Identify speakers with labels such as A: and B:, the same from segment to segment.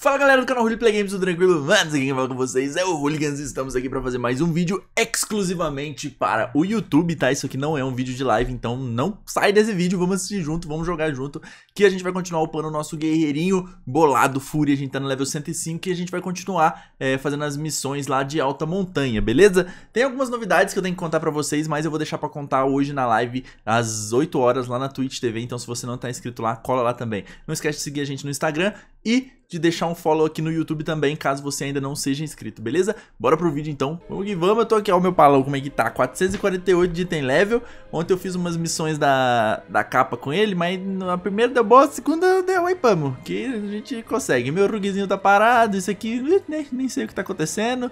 A: Fala galera do canal Roleplay Games, tudo tranquilo? Mano, quem fala com vocês é o Hooligans e estamos aqui para fazer mais um vídeo exclusivamente para o YouTube, tá? Isso aqui não é um vídeo de live, então não sai desse vídeo, vamos assistir junto, vamos jogar junto, que a gente vai continuar upando o nosso guerreirinho bolado, fúria, a gente tá no level 105 e a gente vai continuar é, fazendo as missões lá de alta montanha, beleza? Tem algumas novidades que eu tenho que contar para vocês, mas eu vou deixar para contar hoje na live às 8 horas lá na Twitch TV, então se você não tá inscrito lá, cola lá também. Não esquece de seguir a gente no Instagram e de deixar um follow aqui no YouTube também, caso você ainda não seja inscrito, beleza? Bora pro vídeo então. Vamos que vamos, eu tô aqui, ó, meu palão, como é que tá? 448 de item level. Ontem eu fiz umas missões da, da capa com ele, mas a primeira deu boa, a segunda deu pamo que a gente consegue. Meu rugzinho tá parado, isso aqui, nem, nem sei o que tá acontecendo.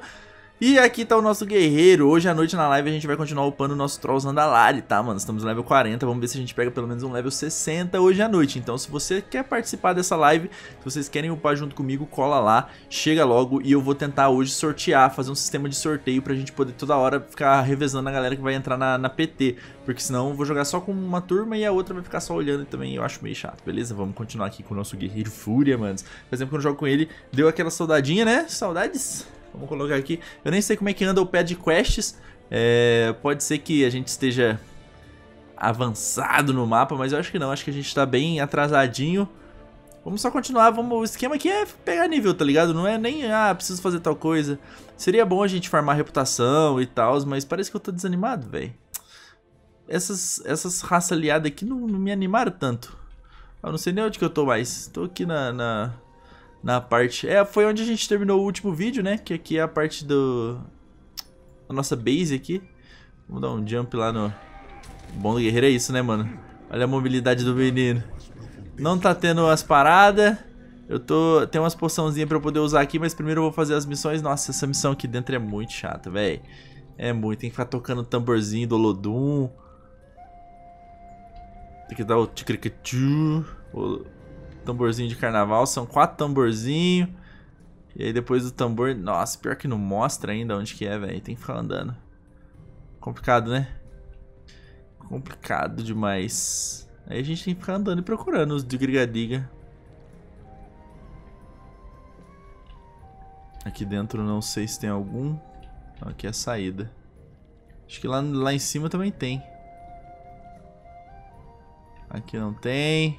A: E aqui tá o nosso guerreiro. Hoje à noite na live a gente vai continuar upando o nosso Trolls Andalari, tá, mano? Estamos no level 40, vamos ver se a gente pega pelo menos um level 60 hoje à noite. Então se você quer participar dessa live, se vocês querem upar junto comigo, cola lá, chega logo e eu vou tentar hoje sortear, fazer um sistema de sorteio pra gente poder toda hora ficar revezando a galera que vai entrar na, na PT. Porque senão eu vou jogar só com uma turma e a outra vai ficar só olhando e também eu acho meio chato, beleza? Vamos continuar aqui com o nosso guerreiro Fúria, mano. Por exemplo, quando eu jogo com ele, deu aquela saudadinha, né? Saudades? Vamos colocar aqui. Eu nem sei como é que anda o pé de quests. É, pode ser que a gente esteja avançado no mapa, mas eu acho que não. Acho que a gente está bem atrasadinho. Vamos só continuar, vamos, o esquema aqui é pegar nível, tá ligado? Não é nem, ah, preciso fazer tal coisa. Seria bom a gente farmar reputação e tal, mas parece que eu tô desanimado, velho. Essas, essas raças aliadas aqui não, não, me animaram tanto. Eu não sei nem onde que eu tô mais. Tô aqui na, na, na parte... É, foi onde a gente terminou o último vídeo, né? Que aqui é a parte do... A nossa base aqui. Vamos dar um jump lá no... bom do guerreiro é isso, né, mano? Olha a mobilidade do menino. Não tá tendo as paradas. Eu tô... Tem umas poçãozinhas pra eu poder usar aqui, mas primeiro eu vou fazer as missões. Nossa, essa missão aqui dentro é muito chata, velho. É muito. Tem que ficar tocando o tamborzinho do Olodum. Tem que dar o ticrecachu tamborzinho de carnaval. São quatro tamborzinhos. E aí depois do tambor... Nossa, pior que não mostra ainda onde que é, velho. Tem que ficar andando. Complicado, né? Complicado demais. Aí a gente tem que ficar andando e procurando os de grigadiga. Aqui dentro não sei se tem algum. Aqui é a saída. Acho que lá, lá em cima também tem. Aqui não tem.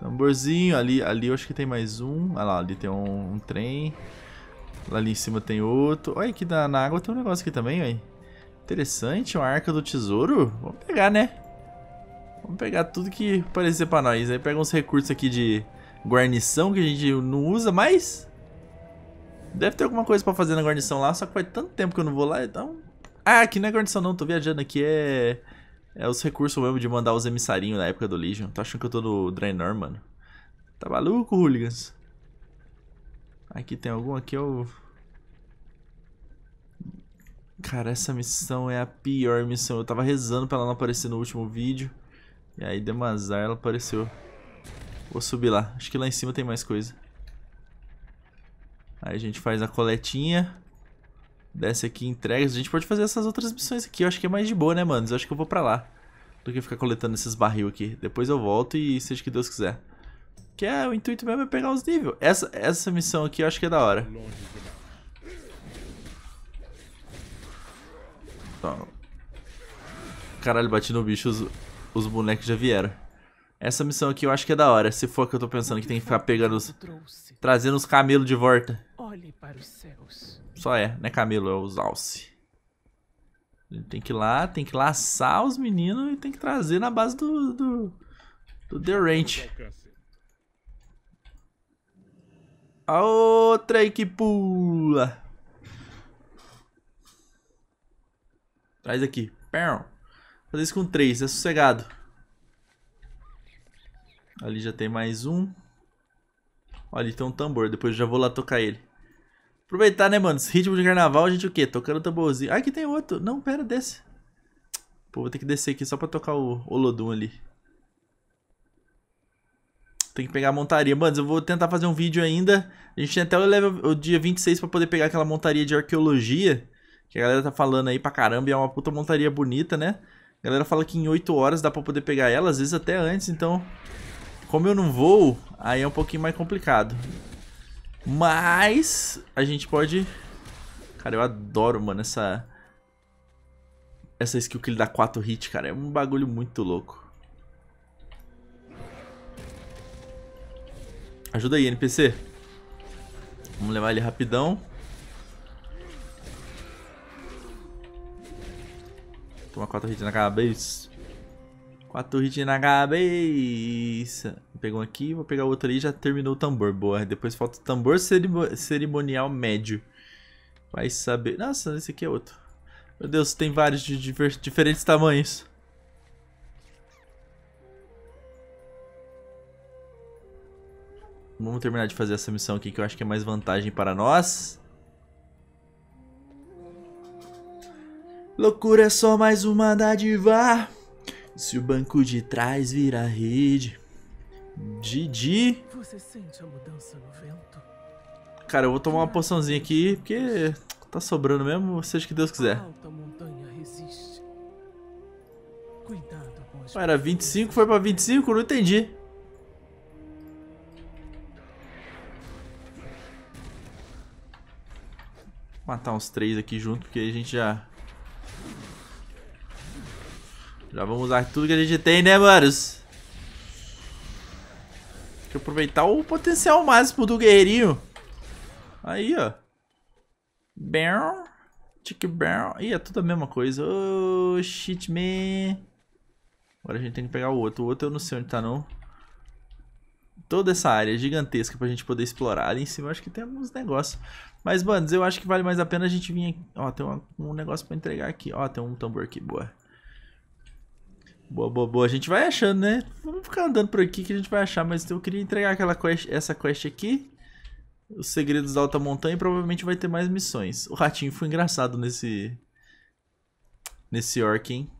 A: Tamborzinho, ali, ali eu acho que tem mais um. Olha lá, ali tem um, um trem. Lá ali em cima tem outro. Olha, aqui na, na água tem um negócio aqui também, olha. Interessante, uma arca do tesouro. Vamos pegar, né? Vamos pegar tudo que parecer pra nós. Aí pega uns recursos aqui de guarnição que a gente não usa mais. Deve ter alguma coisa pra fazer na guarnição lá, só que faz tanto tempo que eu não vou lá, então... Ah, aqui não é guarnição não, tô viajando. Aqui é... É os recursos mesmo de mandar os emissarinhos na época do Legion. Tá achando que eu tô no Draenor, mano? Tá maluco, hooligans? Aqui tem algum? Aqui eu... Cara, essa missão é a pior missão. Eu tava rezando pra ela não aparecer no último vídeo. E aí, deu um azar, ela apareceu. Vou subir lá. Acho que lá em cima tem mais coisa. Aí a gente faz a coletinha desce né, aqui entregas. A gente pode fazer essas outras missões aqui. Eu acho que é mais de boa, né, mano? Eu acho que eu vou pra lá. Do que ficar coletando esses barril aqui. Depois eu volto e seja que Deus quiser. Que é, o intuito mesmo é pegar os níveis. Essa, essa missão aqui eu acho que é da hora. Toma. Tá. Caralho, bati no bicho, os, os bonecos já vieram. Essa missão aqui eu acho que é da hora, se for que eu tô pensando que tem que ficar pegando os... Trazendo os camelos de volta. Só é, né camelo, é os alce. Tem que ir lá, tem que laçar os meninos e tem que trazer na base do... Do, do The Ranch. A outra aí que pula. Traz aqui. Fazer isso com três, é sossegado. Ali já tem mais um. Olha, tem então, um tambor. Depois já vou lá tocar ele. Aproveitar, né, mano? Esse ritmo de carnaval, a gente o quê? Tocando tamborzinho. Ah, aqui tem outro. Não, pera, desce. Pô, vou ter que descer aqui só pra tocar o Olodum ali. Tem que pegar a montaria. Mano, eu vou tentar fazer um vídeo ainda. A gente tem até o, level, o dia 26 pra poder pegar aquela montaria de arqueologia. Que a galera tá falando aí pra caramba. E é uma puta montaria bonita, né? A galera fala que em 8 horas dá pra poder pegar ela. Às vezes até antes, então... Como eu não vou, aí é um pouquinho mais complicado. Mas a gente pode... Cara, eu adoro, mano, essa... Essa skill que ele dá 4 hits, cara. É um bagulho muito louco. Ajuda aí, NPC. Vamos levar ele rapidão. Toma 4 hits na cabeça. Quatro a de na cabeça. Pegou aqui, vou pegar outro ali já terminou o tambor. Boa. Depois falta o tambor cerim cerimonial médio. Vai saber. Nossa, esse aqui é outro. Meu Deus, tem vários de diferentes tamanhos. Vamos terminar de fazer essa missão aqui que eu acho que é mais vantagem para nós. Loucura é só mais uma dádiva. Se o banco de trás vira rede. Didi. Você sente a mudança no vento? Cara, eu vou tomar uma poçãozinha aqui, porque tá sobrando mesmo, seja que Deus quiser. Ué, era 25, foi pra 25? Não entendi. Matar uns três aqui junto, porque a gente já já vamos usar tudo que a gente tem, né, manos? Tem que aproveitar o potencial máximo do guerreirinho. Aí, ó. Barrel. Tic barrel. Ih, é tudo a mesma coisa. Oh, shit, man. Agora a gente tem que pegar o outro. O outro eu não sei onde tá, não. Toda essa área gigantesca pra gente poder explorar. Ali em cima acho que tem alguns negócios. Mas, manos, eu acho que vale mais a pena a gente vir aqui. Ó, tem um, um negócio pra entregar aqui. Ó, tem um tambor aqui, boa. Boa, boa, boa. A gente vai achando, né? Vamos ficar andando por aqui que a gente vai achar, mas eu queria entregar aquela quest, essa quest aqui. Os segredos da alta montanha e provavelmente vai ter mais missões. O ratinho foi engraçado nesse. Nesse orc, hein?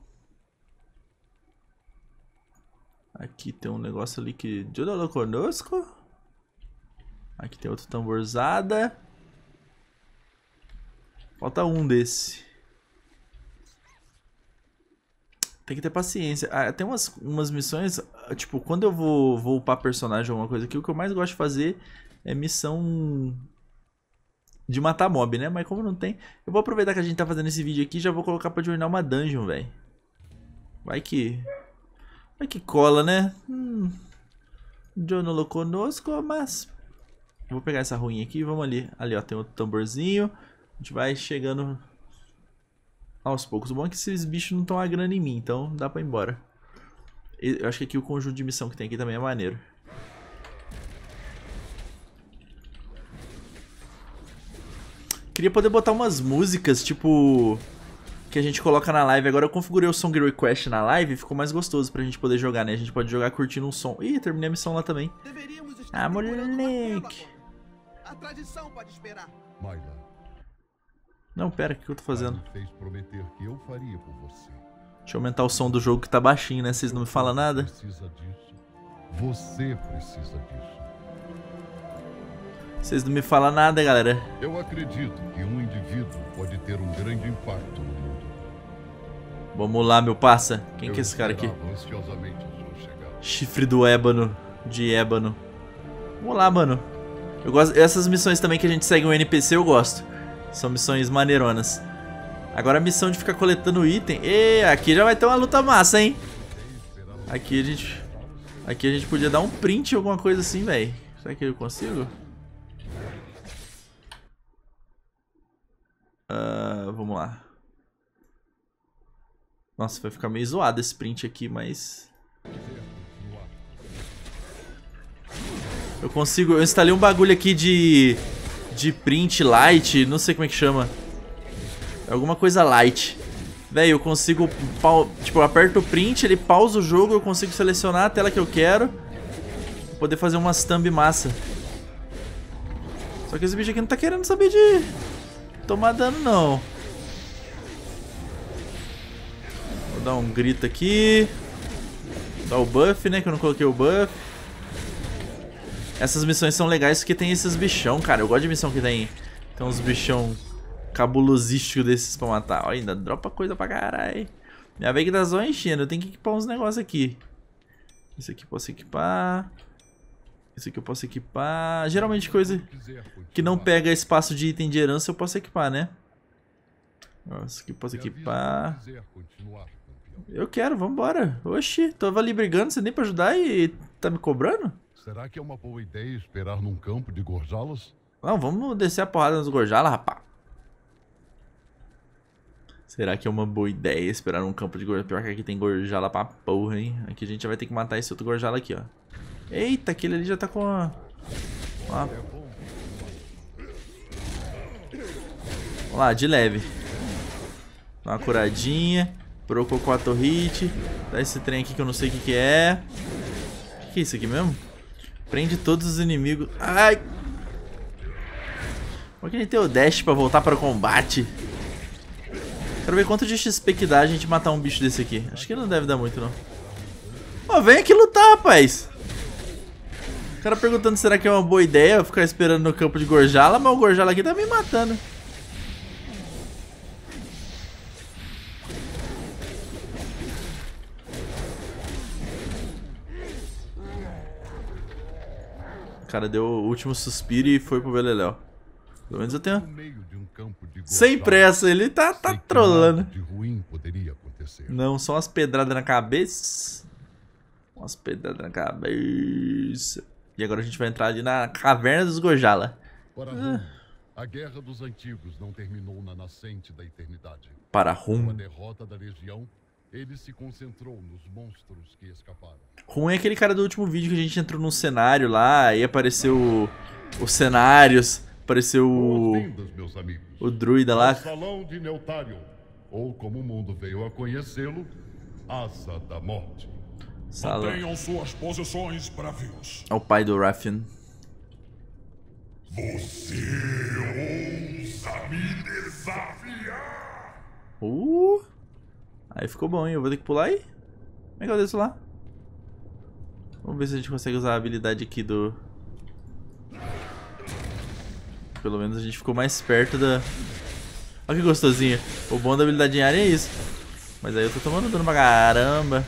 A: Aqui tem um negócio ali que. Jodolo conosco. Aqui tem outra tamborzada. Falta um desse. Tem que ter paciência. Ah, tem umas, umas missões, ah, tipo, quando eu vou, vou upar personagem ou alguma coisa aqui, o que eu mais gosto de fazer é missão de matar mob, né? Mas como não tem, eu vou aproveitar que a gente tá fazendo esse vídeo aqui e já vou colocar pra jornar uma dungeon, velho. Vai que... Vai que cola, né? Hum... Jonolo conosco, mas... Vou pegar essa ruim aqui, vamos ali. Ali, ó, tem outro tamborzinho. A gente vai chegando aos poucos. O bom é que esses bichos não estão a grana em mim, então dá pra ir embora. Eu acho que aqui o conjunto de missão que tem aqui também é maneiro. Queria poder botar umas músicas, tipo... Que a gente coloca na live. Agora eu configurei o Song Request na live e ficou mais gostoso pra gente poder jogar, né? A gente pode jogar curtindo um som. Ih, terminei a missão lá também. Ah, moleque!
B: A tradição pode esperar.
A: Não, pera, o que eu tô fazendo? Eu Deixa eu aumentar o som do jogo que tá baixinho, né? Vocês não me falam nada? Precisa Você
B: precisa disso.
A: Vocês não me falam nada, galera.
B: Eu acredito que um indivíduo pode ter um grande impacto no mundo.
A: Vamos lá, meu passa. Quem eu que é esse cara aqui? Chifre do ébano. De ébano. Vamos lá, mano. Eu gosto. Essas missões também que a gente segue um NPC, eu gosto. São missões maneironas. Agora a missão de ficar coletando item. E aqui já vai ter uma luta massa, hein? Aqui a gente... Aqui a gente podia dar um print ou alguma coisa assim, velho. Será que eu consigo? Uh, vamos lá. Nossa, vai ficar meio zoado esse print aqui, mas... Eu consigo... Eu instalei um bagulho aqui de de print light, não sei como é que chama. É alguma coisa light. Véi, eu consigo, tipo, eu aperto o print, ele pausa o jogo, eu consigo selecionar a tela que eu quero. poder fazer umas thumb massa. Só que esse bicho aqui não tá querendo saber de tomar dano, não. Vou dar um grito aqui. dar o buff, né, que eu não coloquei o buff. Essas missões são legais porque tem esses bichão, cara. Eu gosto de missão que tem, tem uns bichão cabulosístico desses pra matar. Olha ainda dropa coisa pra caralho. Minha veiga tá só enchendo. Eu tenho que equipar uns negócios aqui. Esse aqui eu posso equipar. Esse aqui eu posso equipar. Geralmente coisa que não pega espaço de item de herança eu posso equipar, né? Esse aqui eu posso equipar. Eu quero, vambora. Oxi, tava ali brigando, você nem pra ajudar e tá me cobrando?
B: Será que é uma boa ideia esperar num campo de gorjalas?
A: Não, vamos descer a porrada nos gorjalas, rapá. Será que é uma boa ideia esperar num campo de gorjala? Pior que aqui tem gorjala pra porra, hein? Aqui a gente já vai ter que matar esse outro gorjala aqui, ó. Eita, aquele ali já tá com a... Uma... Vamos lá, de leve. Dá uma curadinha. Procou 4 hit. Dá esse trem aqui que eu não sei o que, que é. O que, que é isso aqui mesmo? Prende todos os inimigos. Ai! Como é que a gente tem o dash pra voltar para o combate? Quero ver quanto de XP que dá a gente matar um bicho desse aqui. Acho que não deve dar muito, não. Ó, oh, vem aqui lutar, rapaz! O cara perguntando será que é uma boa ideia ficar esperando no campo de Gorjala, mas o Gorjala aqui tá me matando. cara deu o último suspiro e foi pro Beleléu. Pelo menos eu tenho. Sem pressa, ele tá, tá trolando. Não, só umas pedradas na cabeça. Umas pedradas na cabeça. E agora a gente vai entrar ali na caverna dos Gojala.
B: Para ah. a guerra dos antigos não terminou na nascente da eternidade.
A: Para Rum.
B: derrota da legião, ele se concentrou nos monstros que escaparam.
A: Ruim é aquele cara do último vídeo que a gente entrou num cenário lá, aí apareceu os cenários, apareceu o. O druida lá. O
B: salão de Neutarion, ou como o mundo veio a conhecê-lo, Asa da Morte.
A: Salão. Mantenham
C: suas posições, bravios.
A: É o pai do Raffin.
C: Você é ousa me desafiar?
A: Uh! Aí ficou bom, hein? Eu vou ter que pular aí? Como é que eu desço lá? Vamos ver se a gente consegue usar a habilidade aqui do... Pelo menos a gente ficou mais perto da... Olha que gostosinha. O bom da habilidade em área é isso. Mas aí eu tô tomando dano pra caramba.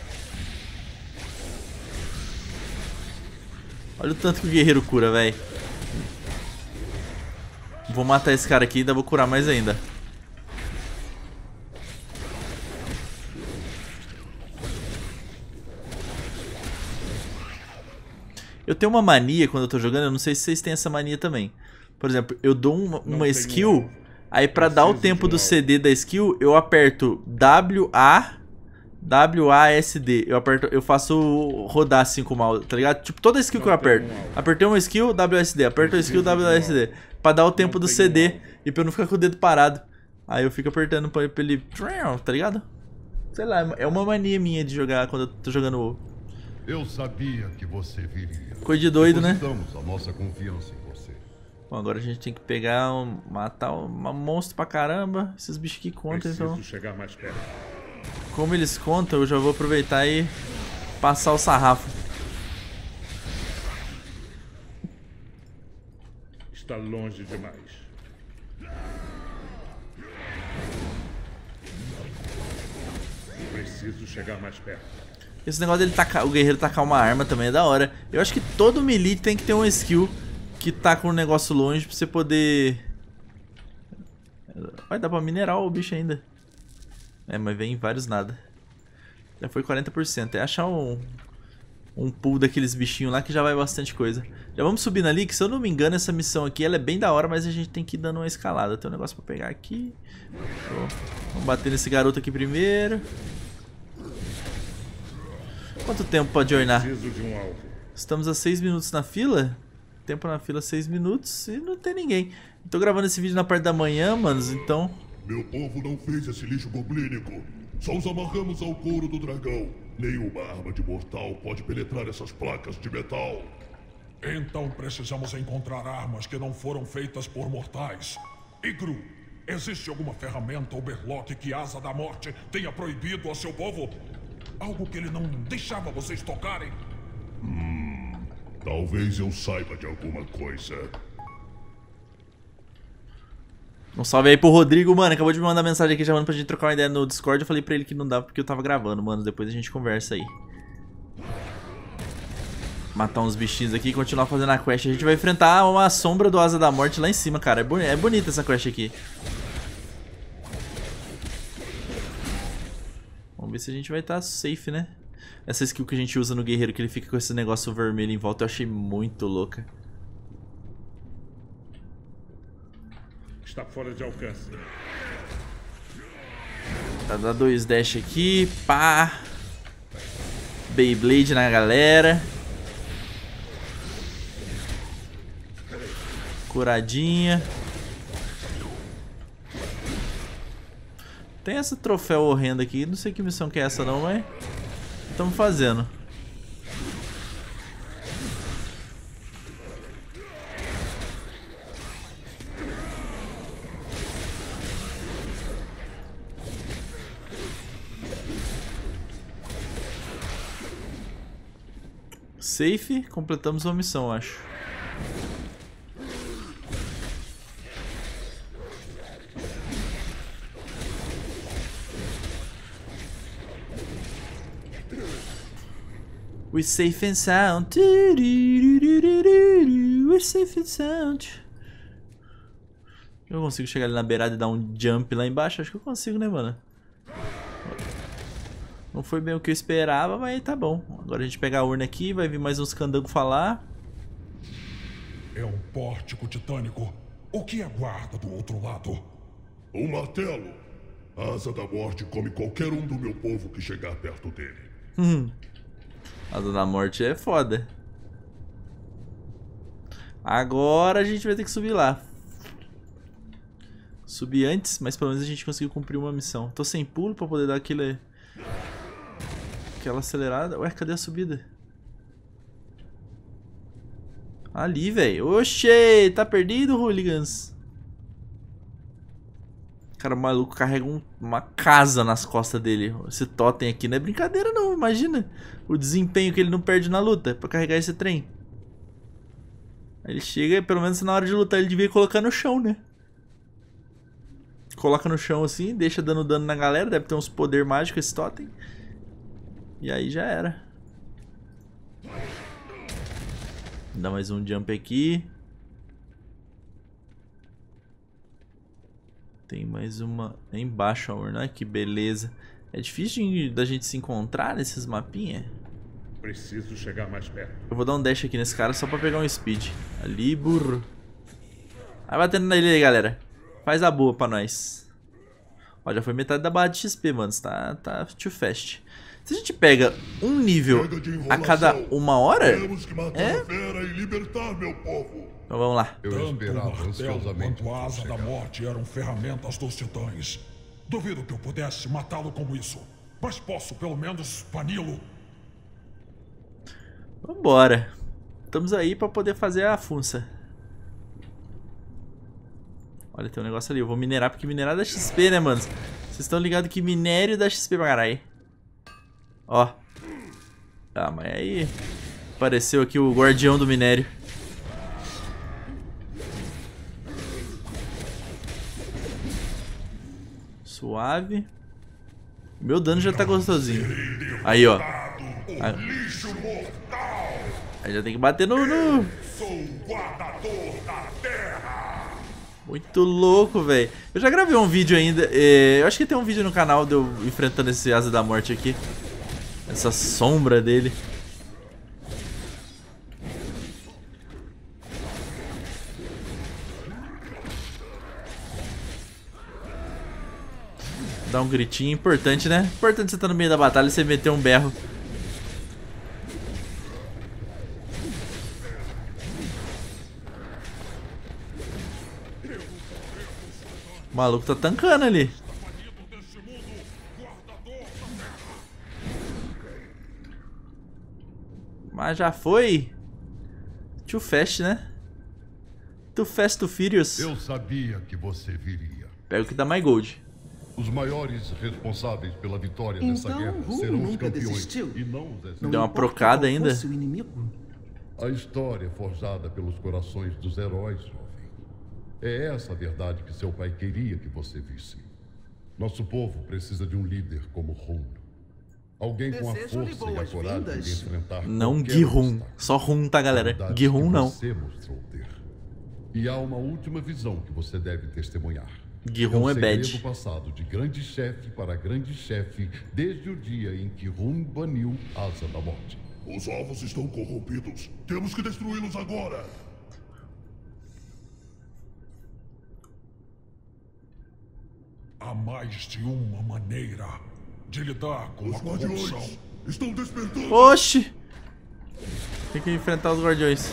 A: Olha o tanto que o guerreiro cura, velho. Vou matar esse cara aqui e ainda vou curar mais ainda. Eu tenho uma mania quando eu tô jogando, eu não sei se vocês têm essa mania também. Por exemplo, eu dou uma, uma skill, nada. É. aí para dar o tempo do CD da skill, eu aperto W W A A S D. Eu aperto, eu faço rodar assim com o mouse, tá ligado? Tipo, toda skill não que eu aperto. Apertei uma skill, W S D. aperto a skill, W S D. Pra dar o tempo não do CD e pra eu não ficar com o dedo parado. Aí eu fico apertando pra, ele. Tá ligado? Sei lá, é uma mania minha de jogar quando eu tô jogando
B: eu sabia que você viria. Foi de doido, né? Estamos a nossa confiança em você.
A: Bom, agora a gente tem que pegar, um, matar um, um monstro pra caramba. Esses bichos que contam, então. Preciso então. chegar mais perto. Como eles contam, eu já vou aproveitar e passar o sarrafo.
B: Está longe demais.
C: Preciso chegar mais perto.
A: Esse negócio dele tacar, o guerreiro tacar uma arma também é da hora. Eu acho que todo melee tem que ter um skill que tá com um negócio longe pra você poder... Vai dar pra minerar o bicho ainda. É, mas vem vários nada. Já foi 40%. É achar um, um pool daqueles bichinhos lá que já vai bastante coisa. Já vamos subindo ali, que se eu não me engano essa missão aqui ela é bem da hora, mas a gente tem que ir dando uma escalada. Tem um negócio pra pegar aqui. Vamos bater nesse garoto aqui primeiro. Quanto tempo pode ornar? Estamos a 6 minutos na fila? Tempo na fila 6 minutos e não tem ninguém. Tô gravando esse vídeo na parte da manhã, manos, então... Meu povo não fez esse lixo goblínico. Só os amarramos ao couro do dragão. Nenhuma arma de mortal
C: pode penetrar essas placas de metal. Então precisamos encontrar armas que não foram feitas por mortais. Igru, existe alguma ferramenta ou berloque que Asa da Morte tenha proibido a seu povo? Algo que ele não deixava vocês
A: tocarem? Hum. Talvez eu saiba de alguma coisa. Um salve aí pro Rodrigo, mano. Acabou de me mandar mensagem aqui chamando pra gente trocar uma ideia no Discord. Eu falei pra ele que não dava porque eu tava gravando, mano. Depois a gente conversa aí. Matar uns bichinhos aqui e continuar fazendo a quest. A gente vai enfrentar uma sombra do Asa da Morte lá em cima, cara. É, é bonita essa quest aqui. Vamos ver se a gente vai estar tá safe, né? Essa skill que a gente usa no guerreiro, que ele fica com esse negócio vermelho em volta, eu achei muito louca.
C: Está fora de alcance.
A: Tá, dá dois dash aqui, pá. Beyblade na galera. Curadinha. Tem esse troféu horrendo aqui. Não sei que missão que é essa não, mas... Estamos fazendo. Safe, completamos uma missão, acho. We're safe and sound. We're safe and sound. Eu consigo chegar ali na beirada e dar um jump lá embaixo? Acho que eu consigo, né, mano? Não foi bem o que eu esperava, mas tá bom. Agora a gente pega a urna aqui, vai vir mais uns candangos falar.
C: É um pórtico titânico. O que aguarda do outro lado? Um martelo. A asa da morte come qualquer um do meu povo que chegar perto dele. Hum.
A: A Dona Morte é foda. Agora a gente vai ter que subir lá. Subi antes, mas pelo menos a gente conseguiu cumprir uma missão. Tô sem pulo pra poder dar aquele... Aquela acelerada. Ué, cadê a subida? Ali, velho. Oxê, tá perdido, hooligans. Cara, o maluco carrega um, uma casa nas costas dele. Esse totem aqui não é brincadeira não, imagina. O desempenho que ele não perde na luta é pra carregar esse trem. Ele chega, pelo menos na hora de lutar, ele devia colocar no chão, né? Coloca no chão assim, deixa dando dano na galera. Deve ter uns poder mágico esse totem. E aí já era. Dá mais um jump aqui. Tem mais uma embaixo, amor, né? Que beleza. É difícil de, da gente se encontrar nesses mapinhas? Preciso chegar mais perto. Eu vou dar um dash aqui nesse cara só pra pegar um speed. Ali, burro. Vai batendo nele aí, galera. Faz a boa pra nós. Ó, já foi metade da barra de XP, mano. Tá, tá too fast. Se a gente pega um nível a cada uma hora... é... Então vamos lá. Eu Tanto esperava
C: ansiosamente. Quanto a asa da morte eram ferramentas dos titãs. Duvido que eu pudesse matá-lo como isso. Mas posso pelo menos bani-lo.
A: Vambora. Estamos aí para poder fazer a funça. Olha, tem um negócio ali. Eu vou minerar, porque minerar dá XP, né, mano? Vocês estão ligados que minério dá XP pra caralho. Ó. Ah, mas aí... Apareceu aqui o guardião do minério. Suave. Meu dano já tá gostosinho. Aí, ó. Aí já tem que bater no... no... Muito louco, velho. Eu já gravei um vídeo ainda. É, eu acho que tem um vídeo no canal de eu enfrentando esse Asa da Morte aqui. Essa sombra dele. Dá um gritinho, importante, né? Importante você estar tá no meio da batalha e você meter um berro. O maluco tá tancando ali. Mas já foi. Too fast, né? Too fast, too furious. Eu
B: sabia que você viria.
A: Pega o que dá mais gold. Os
B: maiores responsáveis pela vitória então, dessa guerra uh, serão nunca os campeões desistiu. e não os Deu uma procada ainda. A história é forjada pelos corações dos heróis, jovem. É essa a verdade que seu pai queria que você visse. Nosso povo precisa de um líder como Rum. Alguém com a força e a coragem de enfrentar Não Gihun, só Rum, tá, galera? Gihun não. E há uma última visão que você deve testemunhar. Guirrum é, é, bad. é bad. passado de grande chefe para grande chefe desde o dia em que Rum baniu Asa da Morte. Os ovos estão corrompidos. Temos que destruí-los agora.
C: Há mais de uma maneira de lidar com os a corrupção. Guardiões estão
A: despertando. Oxi! Tem que enfrentar os guardiões.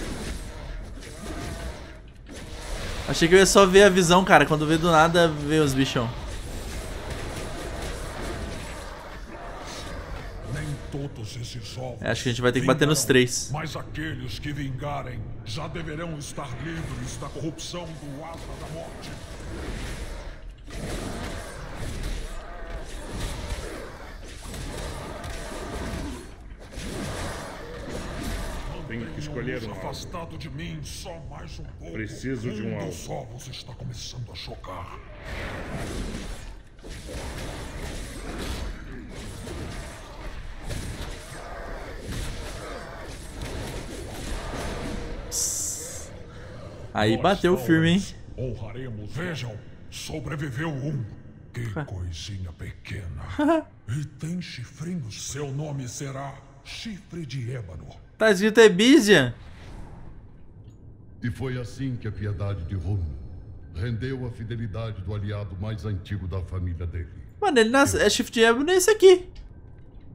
A: Achei que eu ia só ver a visão, cara. Quando veio do nada, veio os bichão.
C: Nem todos esses é, acho que a gente vai ter que vingarão, bater nos três. Mas aqueles que vingarem já deverão estar livres da corrupção do Asa da Morte. escolher Afastado de mim, só mais um pouco. Preciso de um alvo. Meus ovos está começando a chocar.
A: Aí bateu firme, hein?
C: Honraremos. Vejam, sobreviveu um. Que coisinha pequena. e tem chifrinhos. Seu nome será Chifre de
B: Ébano. Tá
A: escrito Ebízia.
B: E foi assim que a piedade de Rum rendeu a fidelidade do aliado mais antigo da família dele.
A: Mano, ele nasceu. É Shift Ebon nesse aqui.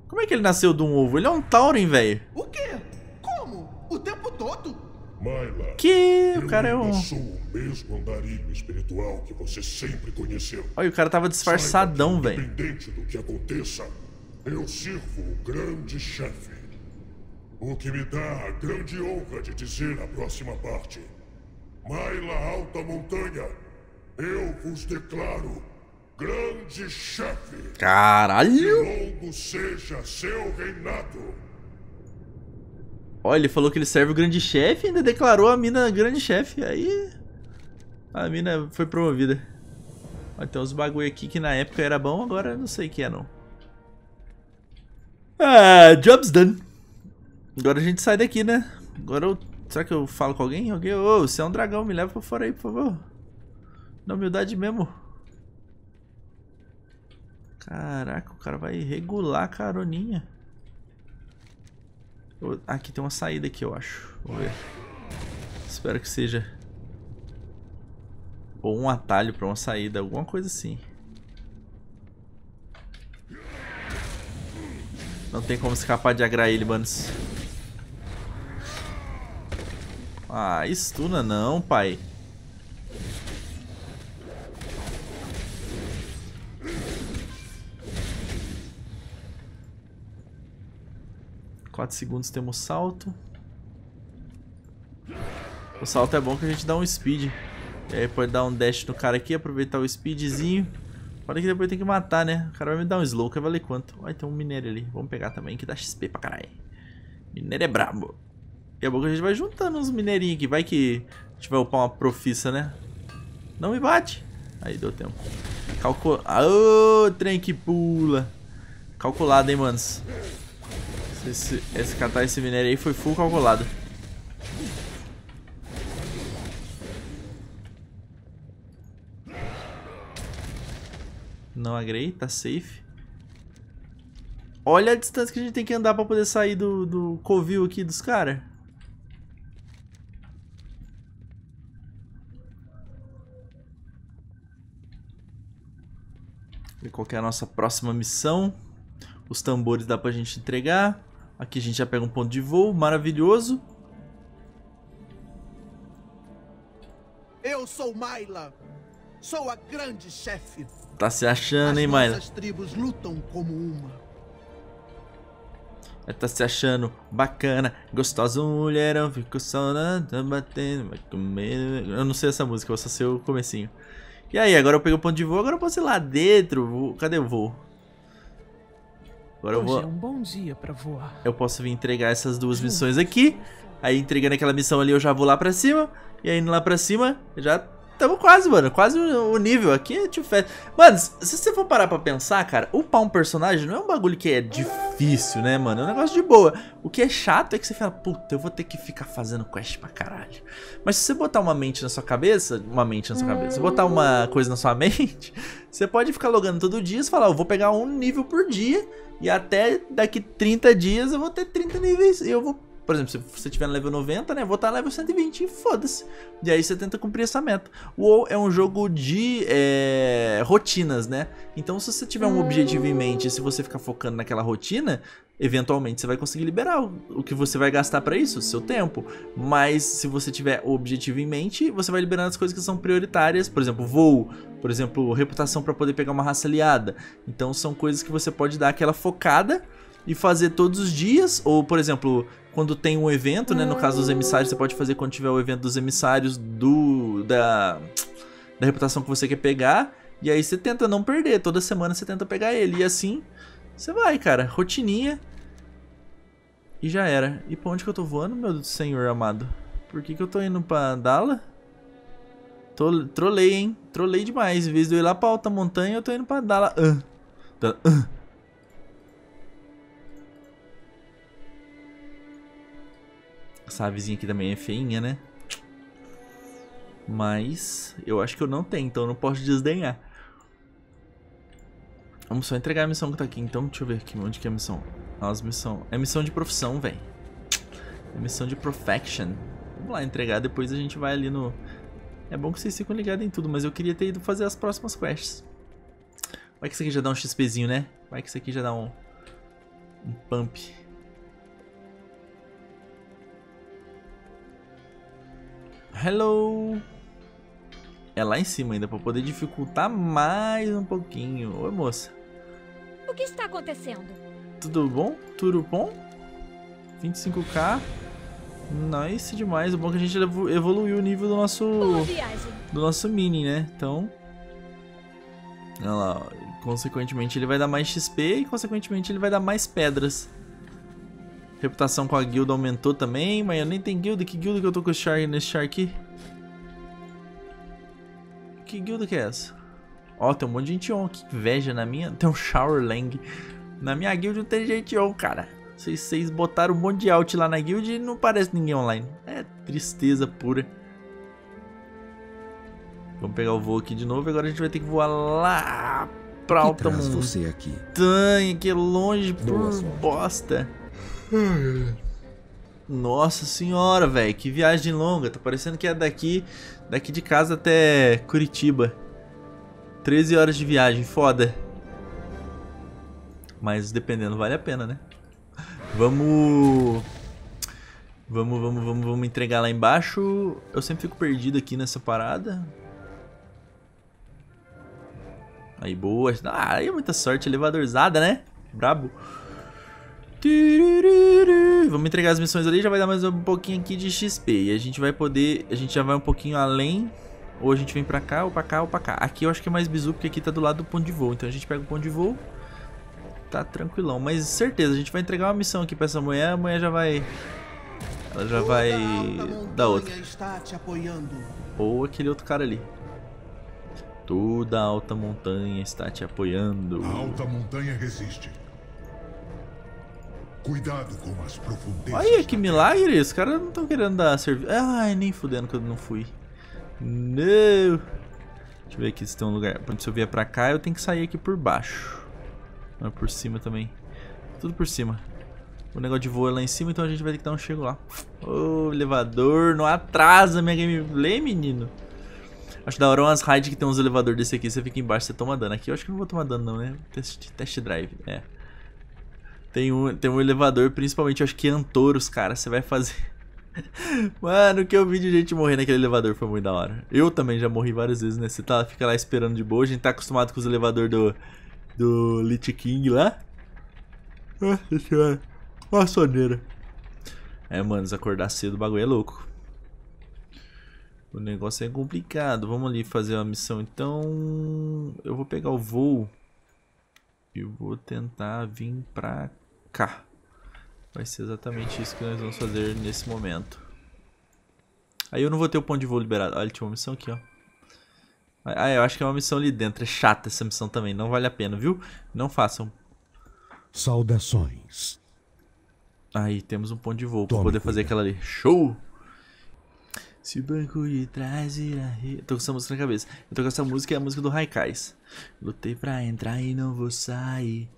A: Como é que ele nasceu de um ovo? Ele é um Tauren, velho. O quê? Como? O tempo todo? Myla, que o cara é um. Eu sou
C: o mesmo andarilho espiritual que você sempre conheceu.
A: Olha, o cara tava disfarçadão, velho.
C: Independente do que aconteça, eu sirvo o grande chefe. O que me dá a grande honra de dizer na próxima parte. Maila Alta Montanha, eu vos declaro grande chefe.
A: Caralho! Que longo seja seu reinado. Olha, ele falou que ele serve o grande chefe e ainda declarou a mina grande chefe. Aí a mina foi promovida. Olha, tem uns bagulho aqui que na época era bom, agora não sei o que é não. Ah, job's done. Agora a gente sai daqui, né? Agora eu... Será que eu falo com alguém? Alguém? Ô, oh, você é um dragão, me leva pra fora aí, por favor. Na humildade mesmo. Caraca, o cara vai regular a caroninha. Aqui tem uma saída aqui, eu acho. Vamos ver. Espero que seja... Ou um atalho pra uma saída, alguma coisa assim. Não tem como escapar de agrar ele, manos. Ah, estuna não, pai. Quatro segundos temos salto. O salto é bom que a gente dá um speed. E aí pode dar um dash no cara aqui, aproveitar o speedzinho. Fora que depois tem que matar, né? O cara vai me dar um slow, que vai valer quanto? Ah, tem um minério ali. Vamos pegar também, que dá XP pra caralho. Minério é brabo. Daqui a pouco a gente vai juntando uns mineirinhos aqui. Vai que a gente vai upar uma profissa, né? Não me bate. Aí, deu tempo. Calcul... Ô, trem que pula. Calculado, hein, manos. Esse, esse catar esse minério aí foi full calculado. Não agrei, tá safe. Olha a distância que a gente tem que andar pra poder sair do, do covil aqui dos caras. qual é a nossa próxima missão. Os tambores dá pra gente entregar. Aqui a gente já pega um ponto de voo, maravilhoso. Eu sou Myla. Sou a grande chefe. Tá se achando, As hein, Myla? As
C: tribos lutam como uma.
A: É, tá se achando bacana, gostosa mulherão, ficou só batendo, vai comer. Eu não sei essa música, eu só sei o comecinho. E aí, agora eu peguei o ponto de voo, agora eu posso ir lá dentro. Cadê o voo? Agora Hoje eu vou. É um
B: bom dia para voar.
A: Eu posso vir entregar essas duas hum. missões aqui. Aí entregando aquela missão ali, eu já vou lá para cima. E aí indo lá para cima, já tamo quase, mano. Quase o nível aqui é tipo fast. Mano, se você for parar pra pensar, cara, upar um personagem não é um bagulho que é difícil, né, mano? É um negócio de boa. O que é chato é que você fala, puta, eu vou ter que ficar fazendo quest pra caralho. Mas se você botar uma mente na sua cabeça, uma mente na sua cabeça, se botar uma coisa na sua mente, você pode ficar logando todo dia e falar, eu vou pegar um nível por dia e até daqui 30 dias eu vou ter 30 níveis e eu vou por exemplo, se você tiver no level 90, né? Vou estar tá no level 120, foda-se. E aí você tenta cumprir essa meta. O WoW é um jogo de é, rotinas, né? Então, se você tiver um objetivo em mente, se você ficar focando naquela rotina, eventualmente você vai conseguir liberar o que você vai gastar para isso, seu tempo. Mas se você tiver o objetivo em mente, você vai liberando as coisas que são prioritárias, por exemplo, voo, por exemplo, reputação para poder pegar uma raça aliada. Então são coisas que você pode dar aquela focada e fazer todos os dias, ou por exemplo, quando tem um evento, né? No caso dos emissários, você pode fazer quando tiver o evento dos emissários do da, da reputação que você quer pegar. E aí você tenta não perder. Toda semana você tenta pegar ele. E assim você vai, cara. Rotininha. E já era. E pra onde que eu tô voando, meu senhor amado? Por que que eu tô indo pra Dala? Tô, trolei, hein? Trolei demais. Em vez de eu ir lá pra alta montanha, eu tô indo pra Dala. Uh. uh. Essa avezinha aqui também é feinha, né? Mas eu acho que eu não tenho, então eu não posso desdenhar. Vamos só entregar a missão que tá aqui, então. Deixa eu ver aqui onde que é a missão. As missão. É missão de profissão, velho. É missão de perfection. Vamos lá entregar, depois a gente vai ali no... É bom que vocês ficam ligados em tudo, mas eu queria ter ido fazer as próximas quests. Vai que isso aqui já dá um XPzinho, né? Vai que isso aqui já dá um... Um pump. Hello! É lá em cima ainda, pra poder dificultar mais um pouquinho. Oi, moça.
B: O que está acontecendo?
A: Tudo bom? Tudo bom? 25k. Nice demais. O bom é que a gente evoluiu o nível do nosso... Do nosso mini, né? Então... Olha lá, consequentemente ele vai dar mais XP e consequentemente ele vai dar mais pedras. Reputação com a guilda aumentou também, mas eu nem tenho guilda. Que guilda que eu tô com o Char nesse Char aqui? Que guilda que é essa? Ó, tem um monte de gente on, que inveja na minha. Tem um Showerlang. Na minha guild não tem gente on, cara. Vocês, botaram um monte de out lá na guild e não parece ninguém online. É tristeza pura. Vamos pegar o voo aqui de novo. Agora a gente vai ter que voar lá pra que alta montanha. Você aqui? que é longe Boa por sorte. bosta. Nossa senhora, velho, que viagem longa. Tá parecendo que é daqui, daqui de casa até Curitiba. 13 horas de viagem, foda. Mas dependendo, vale a pena, né? Vamos... Vamos, vamos, vamos, vamos entregar lá embaixo. Eu sempre fico perdido aqui nessa parada. Aí, boa. Ah, aí é muita sorte, elevadorzada, né? Brabo. Vamos entregar as missões ali, já vai dar mais um pouquinho aqui de XP. E a gente vai poder, a gente já vai um pouquinho além. Ou a gente vem pra cá, ou pra cá, ou pra cá. Aqui eu acho que é mais bizu, porque aqui tá do lado do ponto de voo. Então a gente pega o ponto de voo. Tá tranquilão. Mas certeza, a gente vai entregar uma missão aqui pra essa mulher. A mulher já vai... Ela já vai dar outra. Ou aquele outro cara ali. Toda a alta montanha está te apoiando. A alta
C: montanha resiste. Cuidado com as profundezas.
A: Olha que milagre! Os caras não estão querendo dar serviço. Ai, nem fudendo que eu não fui. Não! Deixa eu ver aqui se tem um lugar. Se eu vier pra cá, eu tenho que sair aqui por baixo. Não, por cima também. Tudo por cima. O negócio de voo é lá em cima, então a gente vai ter que dar um chego lá. Ô, oh, elevador, não atrasa minha gameplay, menino. Acho da hora umas raids que tem uns elevadores desse aqui, você fica embaixo, você toma dano. Aqui eu acho que não vou tomar dano não, né? Test, test drive, é. Tem um, tem um elevador, principalmente, eu acho que Antoros, cara, você vai fazer... Mano, que eu vi de gente morrer naquele elevador foi muito da hora. Eu também já morri várias vezes, né? Você tá, fica lá esperando de boa, a gente tá acostumado com os elevadores do, do Lich King lá. Nossa ah, senhora, é uma soneira. É, mano, acordar cedo o bagulho é louco. O negócio é complicado. Vamos ali fazer uma missão, então... Eu vou pegar o voo e vou tentar vir pra cá. Vai ser exatamente isso que nós vamos fazer nesse momento. Aí eu não vou ter o ponto de voo liberado. Olha, tinha uma missão aqui, ó. Ah, eu acho que é uma missão ali dentro. É chata essa missão também. Não vale a pena, viu? Não façam. Saudações. Aí, temos um ponto de voo Tome pra poder fazer aquela ali. Show! Se o banco de trás irá... Eu tô com essa música na cabeça. Eu tô com essa música, é a música do Raikais. Lutei pra entrar e não vou sair.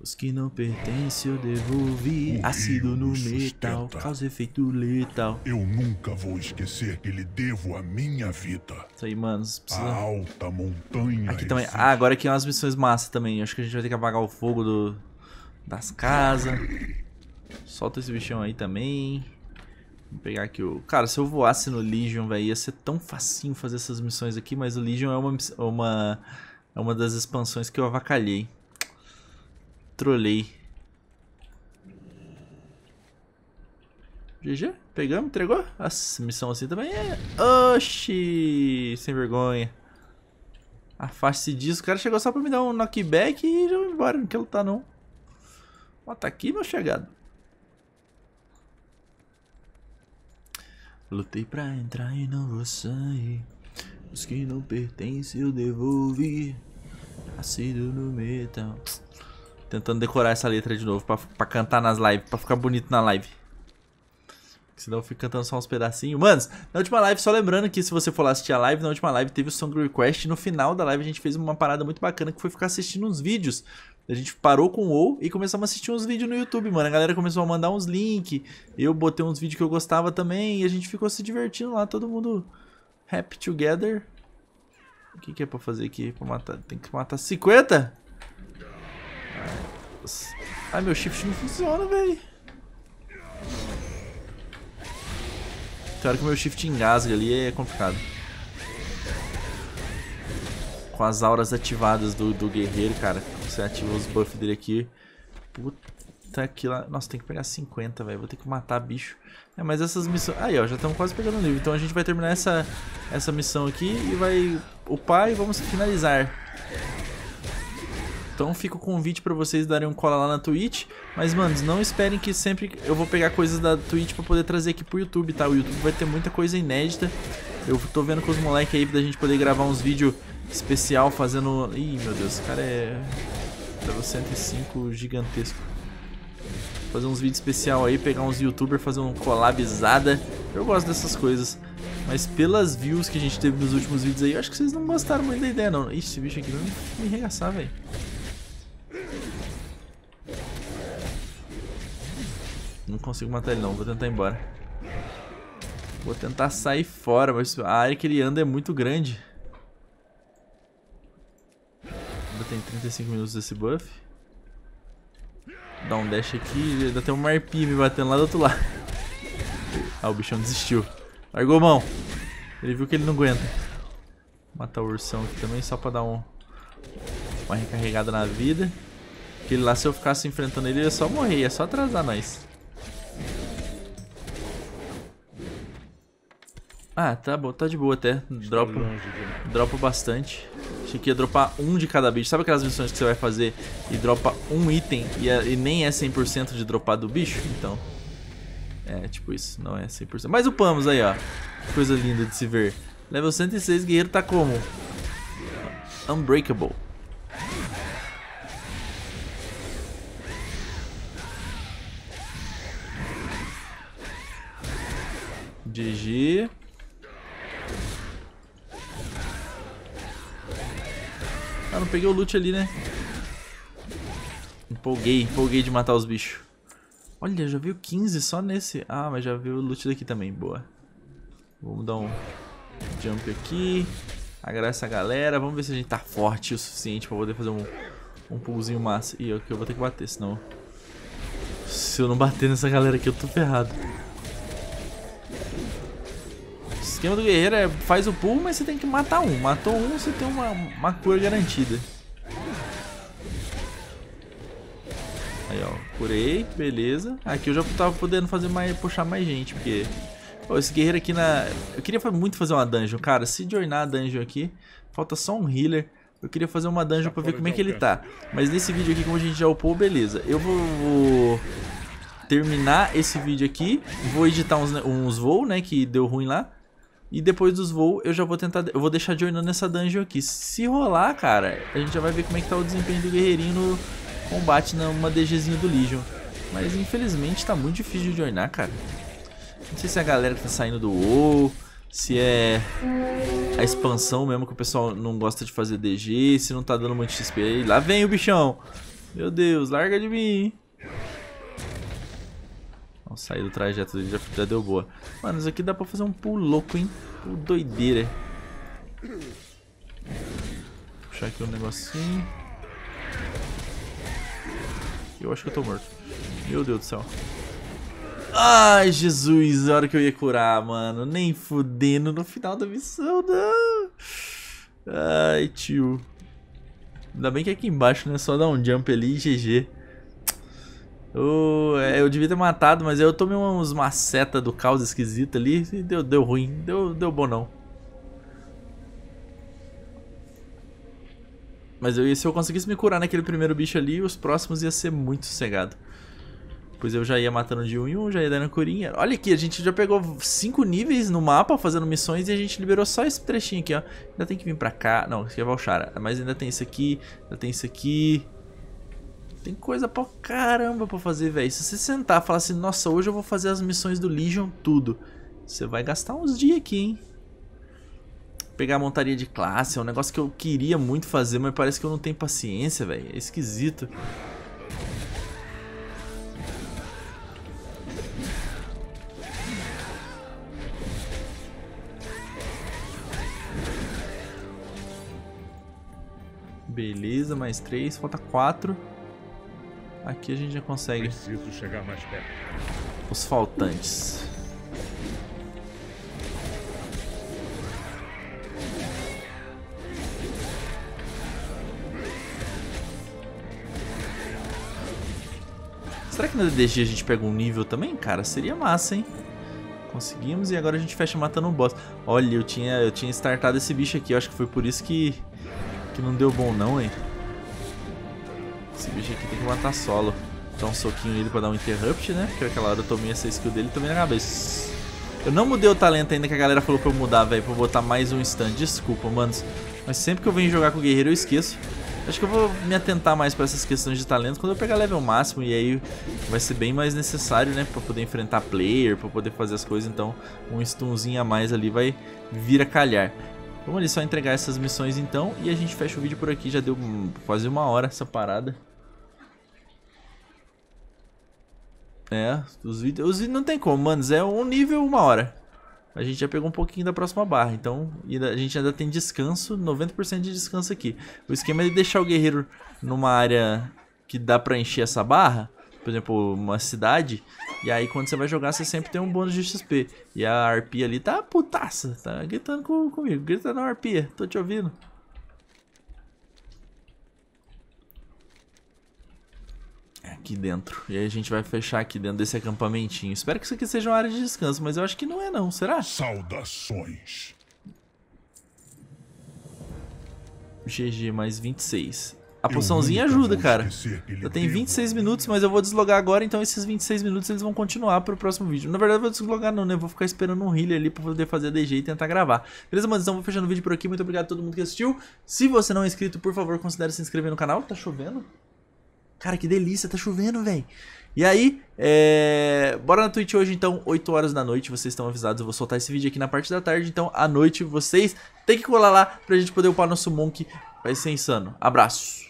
A: Os que não pertencem eu devolvi. Ácido no metal,
C: causa efeito letal. Eu nunca vou esquecer que lhe devo a minha vida.
A: Isso aí, mano. Precisa... A
C: alta montanha. Aqui também. Existe.
A: Ah, agora aqui é umas missões massa também. Acho que a gente vai ter que apagar o fogo do... das casas. Solta esse bichão aí também. Vou pegar aqui o... Cara, se eu voasse no Legion, velho, ia ser tão facinho fazer essas missões aqui, mas o Legion é uma... É uma... É uma das expansões que eu avacalhei. Trolei. GG? Pegamos? Entregou? a missão assim também é... Oxi! Sem vergonha. Afaste-se disso. O cara chegou só pra me dar um knockback e já vai embora. Não quer lutar, não. Ó, tá aqui, meu chegado. Lutei pra entrar e não vou sair. Os que não pertencem eu devolvi. Nascido no metal. Tentando decorar essa letra de novo pra, pra cantar nas lives, pra ficar bonito na live. Senão eu fico cantando só uns pedacinhos. Manos, na última live, só lembrando que se você for lá assistir a live, na última live teve o Song Request. No final da live a gente fez uma parada muito bacana que foi ficar assistindo uns vídeos. A gente parou com o WoW e começamos a assistir uns vídeos no YouTube, mano. A galera começou a mandar uns links. Eu botei uns vídeos que eu gostava também. E a gente ficou se divertindo lá, todo mundo happy together. O que, que é pra fazer aqui? Pra matar? Tem que matar 50? Ai, meu shift não funciona, velho. Tem hora que meu shift engasga ali, é complicado. Com as auras ativadas do, do guerreiro, cara. Você ativa os buffs dele aqui. Puta que lá. Nossa, tem que pegar 50, velho. Vou ter que matar bicho. É, mas essas missões... Aí, ó, já estamos quase pegando o nível. Então a gente vai terminar essa, essa missão aqui e vai upar e vamos finalizar. Então fica o convite para vocês darem um cola lá na Twitch. Mas, mano, não esperem que sempre eu vou pegar coisas da Twitch para poder trazer aqui pro YouTube, tá? O YouTube vai ter muita coisa inédita. Eu tô vendo com os moleques aí pra gente poder gravar uns vídeos especial fazendo... Ih, meu Deus, o cara é... Level 105 gigantesco. Fazer uns vídeos especial aí, pegar uns youtubers, fazer um collabizada. Eu gosto dessas coisas. Mas pelas views que a gente teve nos últimos vídeos aí, eu acho que vocês não gostaram muito da ideia, não. Ixi, esse bicho aqui vai me, me arregaçar, velho. Não consigo matar ele não, vou tentar ir embora. Vou tentar sair fora, mas a área que ele anda é muito grande. Ainda tem 35 minutos desse buff. Dá um dash aqui, ainda tem um arpia me batendo lá do outro lado. Ah, o bichão desistiu. Largou a mão. Ele viu que ele não aguenta. Matar o ursão aqui também, só pra dar um, uma recarregada na vida. Aquele lá, se eu ficasse enfrentando ele, ele ia só morrer, ia só atrasar nós. Ah, tá bom, tá de boa até. Dropo, tá né? dropo bastante. Achei que ia dropar um de cada bicho. Sabe aquelas missões que você vai fazer e dropa um item e, é, e nem é 100% de dropar do bicho? Então, é tipo isso, não é 100%. Mas upamos aí, ó. coisa linda de se ver. Level 106, guerreiro tá como? Unbreakable. GG. Ah, não peguei o loot ali, né? Empolguei, empolguei de matar os bichos. Olha, já veio 15 só nesse. Ah, mas já veio o loot daqui também, boa. Vamos dar um jump aqui. Agradar essa galera. Vamos ver se a gente tá forte o suficiente pra poder fazer um, um pullzinho massa. Ih, aqui eu vou ter que bater, senão... Se eu não bater nessa galera aqui, eu tô ferrado esquema do guerreiro é faz o pull, mas você tem que matar um. Matou um, você tem uma, uma cura garantida. Aí, ó. Curei, beleza. Aqui eu já tava podendo fazer mais, puxar mais gente, porque... Pô, esse guerreiro aqui na... Eu queria muito fazer uma dungeon, cara. Se joinar a dungeon aqui, falta só um healer. Eu queria fazer uma dungeon tá pra ver como é que ele tá. Mas nesse vídeo aqui, como a gente já upou, beleza. Eu vou terminar esse vídeo aqui. Vou editar uns, uns voos, né, que deu ruim lá. E depois dos voos, eu já vou tentar... Eu vou deixar de olhando nessa dungeon aqui. Se rolar, cara, a gente já vai ver como é que tá o desempenho do guerreirinho no combate numa DGzinha do Legion. Mas, infelizmente, tá muito difícil de ornar, cara. Não sei se é a galera que tá saindo do WoW, se é a expansão mesmo que o pessoal não gosta de fazer DG, se não tá dando muito XP. Aí, lá vem o bichão! Meu Deus, larga de mim! Então sair do trajeto dele já, já deu boa. Mano, isso aqui dá pra fazer um pulo louco, hein? Pulo doideira. Puxar aqui um negocinho. Eu acho que eu tô morto. Meu Deus do céu. Ai, Jesus, a hora que eu ia curar, mano. Nem fudendo no final da missão, não. Ai, tio. Ainda bem que aqui embaixo, né? Só dar um jump ali e GG. Eu, é, eu devia ter matado, mas eu tomei uns maceta do caos esquisito ali e deu, deu ruim. Deu, deu bom não. Mas eu, se eu conseguisse me curar naquele primeiro bicho ali, os próximos ia ser muito sossegado. Pois eu já ia matando de um em um, já ia dando curinha. Olha aqui, a gente já pegou cinco níveis no mapa fazendo missões e a gente liberou só esse trechinho aqui, ó. Ainda tem que vir pra cá. Não, isso aqui é Valchara. Mas ainda tem isso aqui, ainda tem isso aqui. Tem coisa pra caramba pra fazer, velho. Se você sentar e falar assim, nossa, hoje eu vou fazer as missões do Legion tudo. Você vai gastar uns dias aqui, hein? Pegar a montaria de classe é um negócio que eu queria muito fazer, mas parece que eu não tenho paciência, velho. É esquisito. Beleza, mais três, falta quatro. Aqui a gente já consegue. Preciso chegar mais perto. Os faltantes. Será que na DDG a gente pega um nível também? Cara, seria massa, hein? Conseguimos e agora a gente fecha matando um boss. Olha, eu tinha, eu tinha startado esse bicho aqui. Eu acho que foi por isso que, que não deu bom não, hein? tem que matar solo. Dá um soquinho nele pra dar um interrupt, né? Porque aquela hora eu tomei essa skill dele e tomei na cabeça. Eu não mudei o talento ainda que a galera falou pra eu mudar, velho, pra eu botar mais um stun. Desculpa, manos. Mas sempre que eu venho jogar com o guerreiro eu esqueço. Acho que eu vou me atentar mais pra essas questões de talento quando eu pegar level máximo e aí vai ser bem mais necessário, né? Pra poder enfrentar player, pra poder fazer as coisas, então um stunzinho a mais ali vai vir a calhar. Vamos ali só entregar essas missões então e a gente fecha o vídeo por aqui, já deu hum, quase uma hora essa parada. É, os vídeos, os vídeos não tem como, mano. É um nível, uma hora. A gente já pegou um pouquinho da próxima barra, então a gente ainda tem descanso, 90% de descanso aqui. O esquema é deixar o guerreiro numa área que dá pra encher essa barra, por exemplo, uma cidade, e aí quando você vai jogar você sempre tem um bônus de XP. E a arpia ali tá putaça, tá gritando com, comigo, gritando na arpia, tô te ouvindo. aqui dentro. E aí a gente vai fechar aqui dentro desse acampamentinho. Espero que isso aqui seja uma área de descanso, mas eu acho que não é não, será? Saudações. GG, mais 26. A poçãozinha ajuda, cara. Eu tenho 26 minutos, mas eu vou deslogar agora, então esses 26 minutos eles vão continuar pro próximo vídeo. Na verdade, eu vou deslogar não, né? Eu vou ficar esperando um healer ali pra poder fazer a DG e tentar gravar. Beleza, mano? Então vou fechando o vídeo por aqui. Muito obrigado a todo mundo que assistiu. Se você não é inscrito, por favor, considere se inscrever no canal. Tá chovendo? Cara, que delícia, tá chovendo, véi. E aí, é... bora na Twitch hoje, então, 8 horas da noite, vocês estão avisados, eu vou soltar esse vídeo aqui na parte da tarde, então, à noite, vocês têm que colar lá pra gente poder upar nosso Monk, vai ser insano. Abraço!